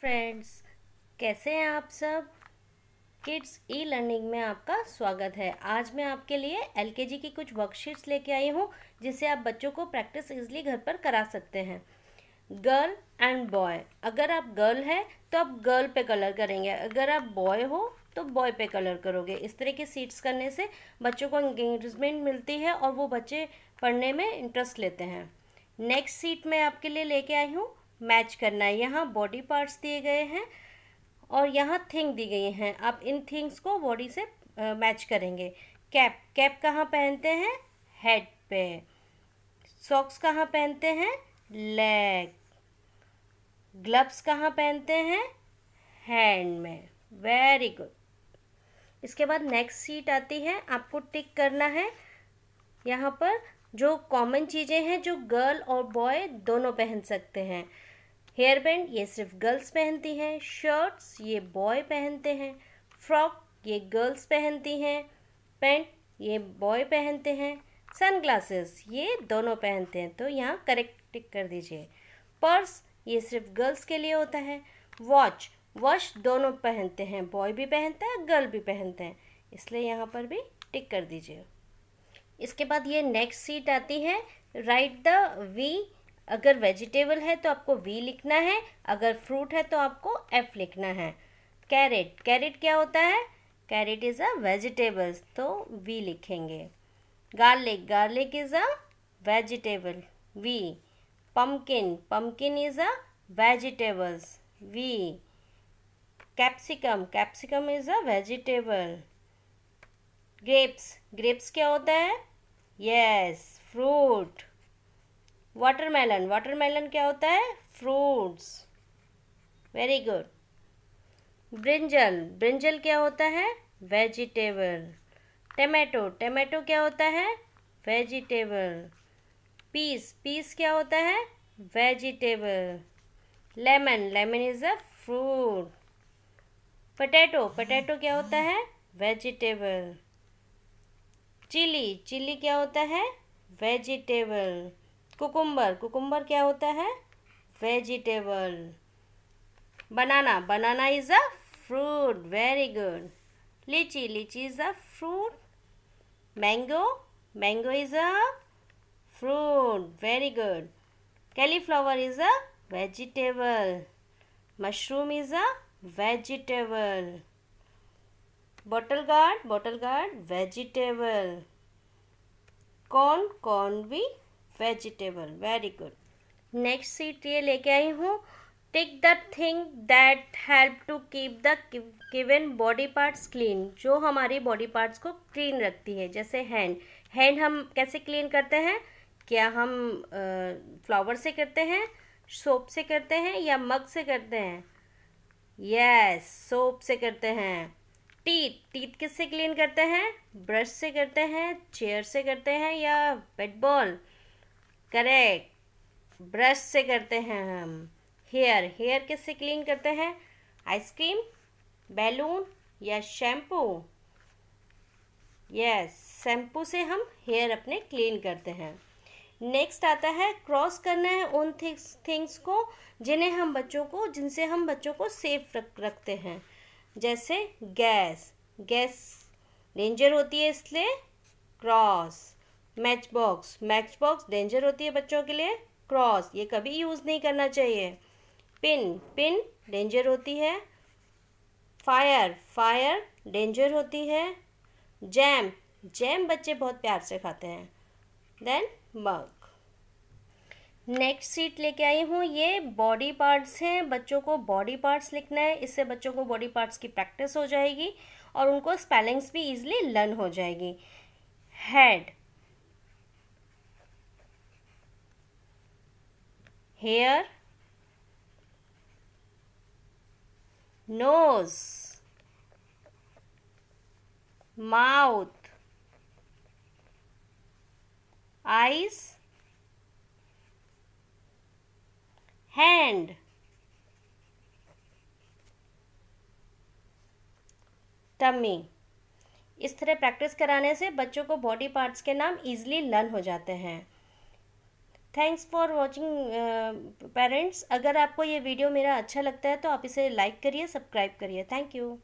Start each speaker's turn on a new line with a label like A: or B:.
A: friends कैसे हैं आप सब किड्स ई लर्निंग में आपका स्वागत है आज मैं आपके लिए जी की कुछ वर्कशीट्स लेके आई हूँ जिससे आप बच्चों को प्रैक्टिस इजली घर पर करा सकते हैं गर्ल एंड बॉय अगर आप गर्ल हैं तो आप गर्ल पे कलर करेंगे अगर आप बॉय हो तो बॉय पे कलर करोगे इस तरह के सीट्स करने से बच्चों को इंगेजमेंट मिलती है और वो बच्चे पढ़ने में इंटरेस्ट लेते हैं नेक्स्ट सीट मैं आपके लिए लेके आई हूँ मैच करना है यहाँ बॉडी पार्ट्स दिए गए हैं और यहाँ थिंग दी गई हैं आप इन थिंग्स को बॉडी से मैच करेंगे कैप कैप कहाँ पहनते हैं हेड पे सॉक्स कहाँ पहनते हैं लेग ग्लव्स कहाँ पहनते हैं हैंड में वेरी गुड इसके बाद नेक्स्ट सीट आती है आपको टिक करना है यहाँ पर जो कॉमन चीज़ें हैं जो गर्ल और बॉय दोनों पहन सकते हैं हेयर बैंड ये सिर्फ गर्ल्स पहनती हैं शर्ट्स ये बॉय पहनते हैं फ्रॉक ये गर्ल्स पहनती हैं पैंट ये बॉय पहनते हैं सनग्लासेस ये दोनों पहनते हैं तो यहाँ करेक्ट टिक कर दीजिए पर्स ये सिर्फ गर्ल्स के लिए होता है वॉच वॉच दोनों पहनते हैं बॉय भी पहनता है गर्ल भी पहनते हैं इसलिए यहाँ पर भी टिक कर दीजिए इसके बाद ये नेक्स्ट सीट आती है राइट द वी अगर वेजिटेबल है तो आपको वी लिखना है अगर फ्रूट है तो आपको एफ लिखना है कैरेट कैरेट क्या होता है कैरेट इज़ अ वेजिटेबल्स तो वी लिखेंगे garlic garlic is a vegetable V pumpkin pumpkin is a vegetables V capsicum capsicum is a vegetable grapes grapes क्या होता है यस फ्रूट वाटरमेलन वाटरमेलन क्या होता है fruits very good brinjal brinjal क्या होता है वेजिटेबल टमेटो टमेटो क्या होता है वेजिटेबल पीस पीस क्या होता है vegetable lemon lemon is a fruit potato potato क्या होता है वेजिटेबल चिली चिली क्या होता है वेजिटेबल कुकुम्बर कुकुम्बर क्या होता है vegetable banana banana is a fruit very good lychee lychee is a fruit mango mango is a fruit very good cauliflower is a vegetable mushroom is a vegetable bottle gourd bottle gourd vegetable कौन कौन भी vegetable very good next sheet ये लेके आई हूँ tick the thing that help to keep the given body parts clean जो हमारी body parts को क्लीन रखती है जैसे हैंड हैंड हम कैसे क्लीन करते हैं क्या हम फ्लावर से करते हैं सोप से करते हैं या मग से करते हैं यस yes, सोप से करते हैं टीथ टीथ किससे क्लीन करते हैं ब्रश से करते हैं चेयर से करते हैं या बेट बॉल करेक्ट ब्रश से करते हैं हम हेयर हेयर किससे क्लीन करते हैं आइसक्रीम बैलून या शैम्पू यस शैम्पू से हम हेयर अपने क्लीन करते हैं नेक्स्ट आता है क्रॉस करना है उन थिंग्स थिंग्स को जिन्हें हम बच्चों को जिनसे हम बच्चों को सेफ रख रखते हैं जैसे गैस गैस डेंजर होती है इसलिए cross matchbox matchbox danger होती है बच्चों के लिए क्रॉस ये कभी यूज़ नहीं करना चाहिए पिन पिन डेंजर होती है फायर फायर डेंजर होती है जैम जैम बच्चे बहुत प्यार से खाते हैं देन मग नेक्स्ट सीट लेके आई हूँ ये बॉडी पार्ट्स हैं बच्चों को बॉडी पार्ट्स लिखना है इससे बच्चों को बॉडी पार्ट्स की प्रैक्टिस हो जाएगी और उनको स्पेलिंग्स भी इजिली लर्न हो जाएगी head hair nose mouth eyes hand tummy इस तरह प्रैक्टिस कराने से बच्चों को बॉडी पार्ट्स के नाम ईजिली लर्न हो जाते हैं थैंक्स फॉर वॉचिंग पेरेंट्स अगर आपको ये वीडियो मेरा अच्छा लगता है तो आप इसे लाइक करिए सब्सक्राइब करिए थैंक यू